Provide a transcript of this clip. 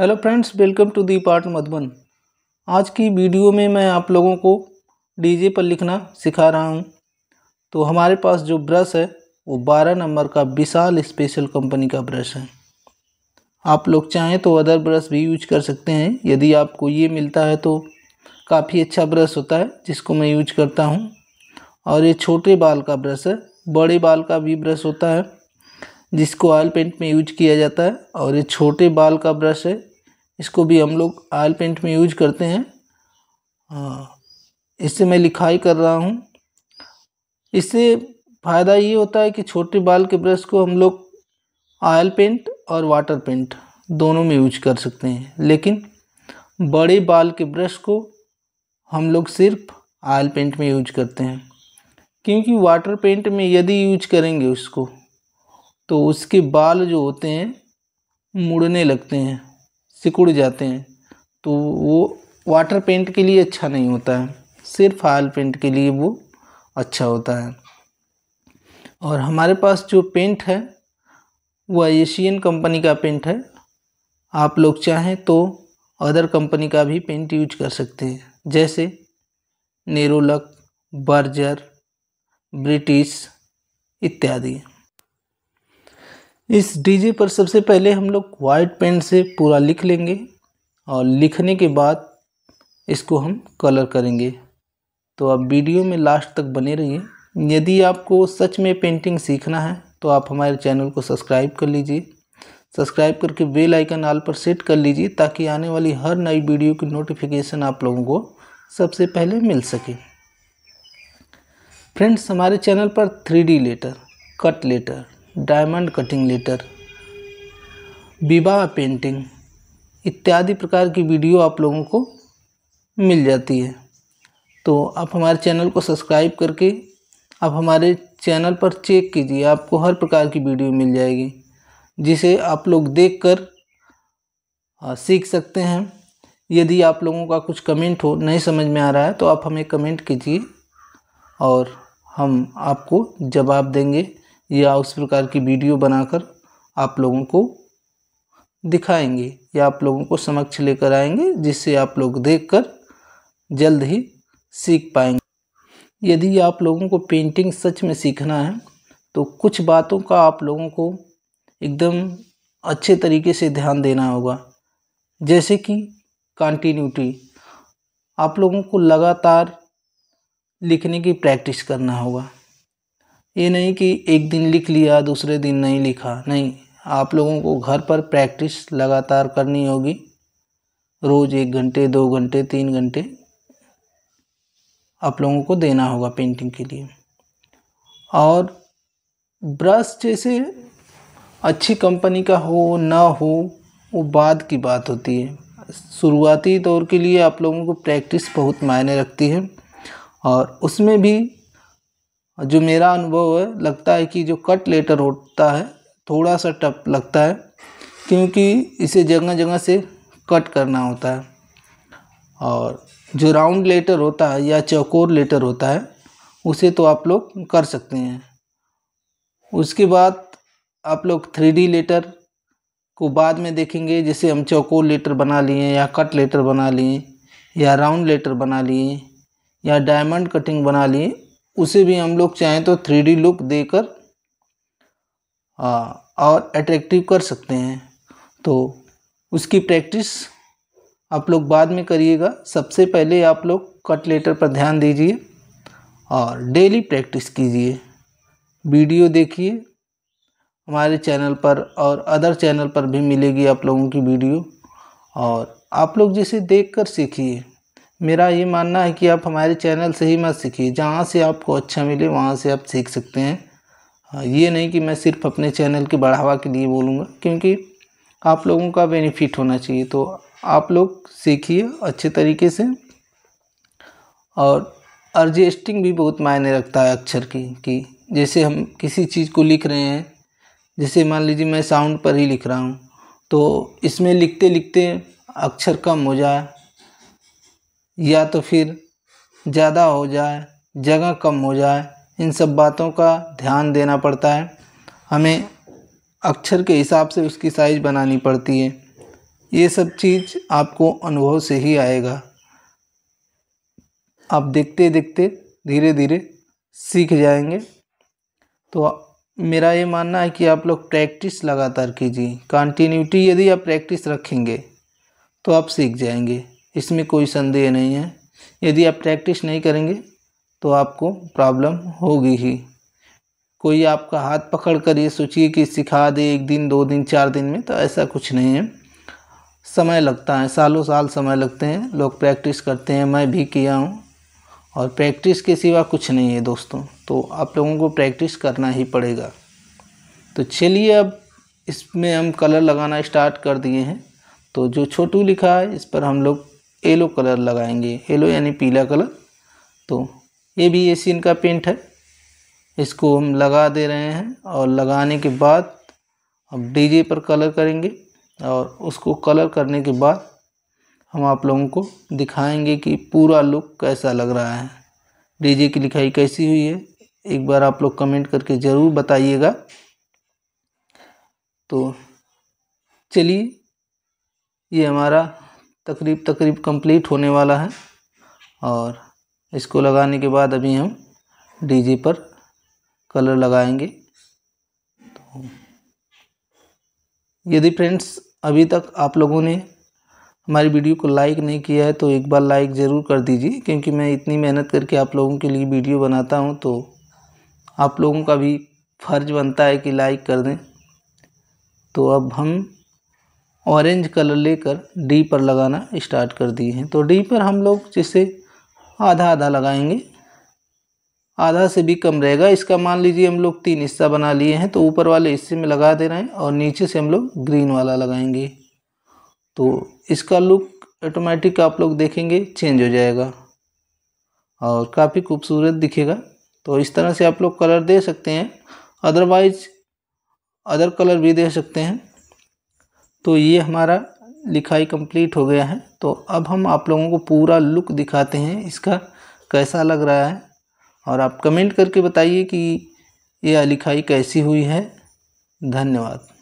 hello friends welcome to the part Madhuban आज की video में मैं आप लोगों को डीजे पर लिखना सिखा रहा हूँ तो हमारे पास जो ब्रश है वो 12 नंबर का विशाल स्पेशल कंपनी का ब्रश है आप लोग चाहें तो अदर ब्रश भी यूज कर सकते हैं यदि आपको ये मिलता है तो काफ़ी अच्छा ब्रश होता है जिसको मैं यूज करता हूँ और ये छोटे बाल का ब्रश है बड़े बाल का भी ब्रश होता है जिसको ऑयल पेंट में यूज किया जाता है और ये छोटे बाल का ब्रश है इसको भी हम लोग आयल पेंट में यूज करते हैं इससे मैं लिखाई कर रहा हूँ इससे फ़ायदा ये होता है कि छोटे बाल के ब्रश को हम लोग आयल पेंट और वाटर पेंट दोनों में यूज कर सकते हैं लेकिन बड़े बाल के ब्रश को हम लोग सिर्फ आयल पेंट में यूज करते हैं क्योंकि वाटर पेंट में यदि यूज करेंगे उसको तो उसके बाल जो होते हैं मुड़ने लगते हैं सिकुड़ जाते हैं तो वो वाटर पेंट के लिए अच्छा नहीं होता है सिर्फ आयल पेंट के लिए वो अच्छा होता है और हमारे पास जो पेंट है वो एशियन कंपनी का पेंट है आप लोग चाहें तो अदर कंपनी का भी पेंट यूज कर सकते हैं जैसे नेरोलक बर्जर ब्रिटिश इत्यादि इस डीजे पर सबसे पहले हम लोग वाइट पेन से पूरा लिख लेंगे और लिखने के बाद इसको हम कलर करेंगे तो आप वीडियो में लास्ट तक बने रहिए यदि आपको सच में पेंटिंग सीखना है तो आप हमारे चैनल को सब्सक्राइब कर लीजिए सब्सक्राइब करके बेल आइकन आल पर सेट कर लीजिए ताकि आने वाली हर नई वीडियो की नोटिफिकेशन आप लोगों को सबसे पहले मिल सके फ्रेंड्स हमारे चैनल पर three letter cut letter diamond cutting letter विवाह पेंटिंग इत्यादि प्रकार की वीडियो आप लोगों को मिल जाती है तो आप हमारे चैनल को सब्सक्राइब करके आप हमारे चैनल पर चेक कीजिए आपको हर प्रकार की वीडियो मिल जाएगी जिसे आप लोग देखकर सीख सकते हैं यदि आप लोगों का कुछ कमेंट हो नहीं समझ में आ रहा है तो आप हमें कमेंट कीजिए और हम आपको जवाब देंगे या उस प्रकार की वीडियो बनाकर आप लोगों को दिखाएंगे या आप लोगों को समक्ष लेकर आएंगे जिससे आप लोग देखकर जल्द ही सीख पाएंगे यदि आप लोगों को पेंटिंग सच में सीखना है तो कुछ बातों का आप लोगों को एकदम अच्छे तरीके से ध्यान देना होगा जैसे कि कंटिन्यूटी आप लोगों को लगातार लिखने की प्रैक्टिस करना होगा ये नहीं कि एक दिन लिख लिया दूसरे दिन नहीं लिखा नहीं आप लोगों को घर पर प्रैक्टिस लगातार करनी होगी रोज़ एक घंटे दो घंटे तीन घंटे आप लोगों को देना होगा पेंटिंग के लिए और ब्रश जैसे अच्छी कंपनी का हो ना हो वो बाद की बात होती है शुरुआती दौर के लिए आप लोगों को प्रैक्टिस बहुत मायने रखती है और उसमें भी जो मेरा अनुभव है लगता है कि जो कट लेटर होता है थोड़ा सा टप लगता है क्योंकि इसे जगह जगह से कट करना होता है और जो राउंड लेटर होता है या चौकोर लेटर होता है उसे तो आप लोग कर सकते हैं उसके बाद आप लोग थ्री लेटर को बाद में देखेंगे जैसे हम चौकोर लेटर बना लिए या कट लेटर बना लिए या राउंड लेटर बना लिए या डायमंड कटिंग बना लिए उसे भी हम लोग चाहें तो थ्री लुक देकर और अट्रैक्टिव कर सकते हैं तो उसकी प्रैक्टिस आप लोग बाद में करिएगा सबसे पहले आप लोग कट लेटर पर ध्यान दीजिए और डेली प्रैक्टिस कीजिए वीडियो देखिए हमारे चैनल पर और अदर चैनल पर भी मिलेगी आप लोगों की वीडियो और आप लोग जिसे देखकर सीखिए मेरा ये मानना है कि आप हमारे चैनल से ही मत सीखिए जहाँ से आपको अच्छा मिले वहाँ से आप सीख सकते हैं हाँ, ये नहीं कि मैं सिर्फ अपने चैनल के बढ़ावा के लिए बोलूँगा क्योंकि आप लोगों का बेनिफिट होना चाहिए तो आप लोग सीखिए अच्छे तरीके से और अर्जेस्टिंग भी बहुत मायने रखता है अक्षर की कि जैसे हम किसी चीज़ को लिख रहे हैं जैसे मान लीजिए मैं साउंड पर ही लिख रहा हूँ तो इसमें लिखते लिखते अक्षर कम हो जाए या तो फिर ज़्यादा हो जाए जगह कम हो जाए इन सब बातों का ध्यान देना पड़ता है हमें अक्षर के हिसाब से उसकी साइज़ बनानी पड़ती है ये सब चीज़ आपको अनुभव से ही आएगा आप देखते देखते धीरे धीरे सीख जाएंगे तो मेरा ये मानना है कि आप लोग प्रैक्टिस लगातार कीजिए कंटिन्यूटी यदि आप प्रैक्टिस रखेंगे तो आप सीख जाएंगे इसमें कोई संदेह नहीं है यदि आप प्रैक्टिस नहीं करेंगे तो आपको प्रॉब्लम होगी ही कोई आपका हाथ पकड़ कर ये सोचिए कि सिखा दे एक दिन दो दिन चार दिन में तो ऐसा कुछ नहीं है समय लगता है सालों साल समय लगते हैं लोग प्रैक्टिस करते हैं मैं भी किया हूँ और प्रैक्टिस के सिवा कुछ नहीं है दोस्तों तो आप लोगों को प्रैक्टिस करना ही पड़ेगा तो चलिए अब इसमें हम कलर लगाना स्टार्ट कर दिए हैं तो जो छोटू लिखा है इस पर हम लोग येलो कलर लगाएंगे येलो यानी पीला कलर तो ये भी सी इनका पेंट है इसको हम लगा दे रहे हैं और लगाने के बाद हम डीजे पर कलर करेंगे और उसको कलर करने के बाद हम आप लोगों को दिखाएंगे कि पूरा लुक कैसा लग रहा है डीजे की लिखाई कैसी हुई है एक बार आप लोग कमेंट करके ज़रूर बताइएगा तो चलिए ये हमारा तकरीब तकरीब कंप्लीट होने वाला है और इसको लगाने के बाद अभी हम डीजी पर कलर लगाएंगे तो यदि फ्रेंड्स अभी तक आप लोगों ने हमारी वीडियो को लाइक नहीं किया है तो एक बार लाइक ज़रूर कर दीजिए क्योंकि मैं इतनी मेहनत करके आप लोगों के लिए वीडियो बनाता हूँ तो आप लोगों का भी फर्ज बनता है कि लाइक कर दें तो अब हम ऑरेंज कलर लेकर डी पर लगाना स्टार्ट कर दिए हैं तो डी पर हम लोग जैसे आधा आधा लगाएंगे आधा से भी कम रहेगा इसका मान लीजिए हम लोग तीन हिस्सा बना लिए हैं तो ऊपर वाले हिस्से में लगा दे रहे हैं और नीचे से हम लोग ग्रीन वाला लगाएंगे तो इसका लुक ऑटोमेटिक आप लोग देखेंगे चेंज हो जाएगा और काफ़ी खूबसूरत दिखेगा तो इस तरह से आप लोग कलर दे सकते हैं अदरवाइज अदर कलर भी दे सकते हैं तो ये हमारा लिखाई कंप्लीट हो गया है तो अब हम आप लोगों को पूरा लुक दिखाते हैं इसका कैसा लग रहा है और आप कमेंट करके बताइए कि यह लिखाई कैसी हुई है धन्यवाद